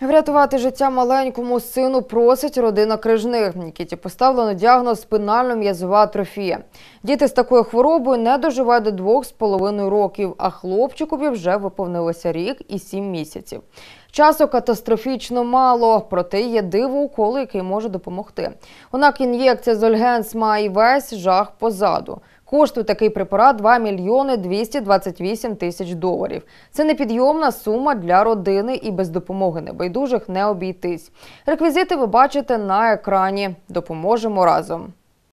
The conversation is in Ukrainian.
Врятувати життя маленькому сину просить родина крижних, Нікіті поставлено діагноз спинально-м'язова атрофія. Діти з такою хворобою не доживають до двох з половиною років, а хлопчикові вже виповнилося рік і сім місяців. Часу катастрофічно мало, проте є диво уколи, який може допомогти. Однак ін'єкція з Ольгенс має весь жах позаду. Коштує такий препарат 2 мільйони 228 тисяч доларів. Це непідйомна сума для родини і без допомоги небайдужих не обійтись. Реквізити ви бачите на екрані. Допоможемо разом.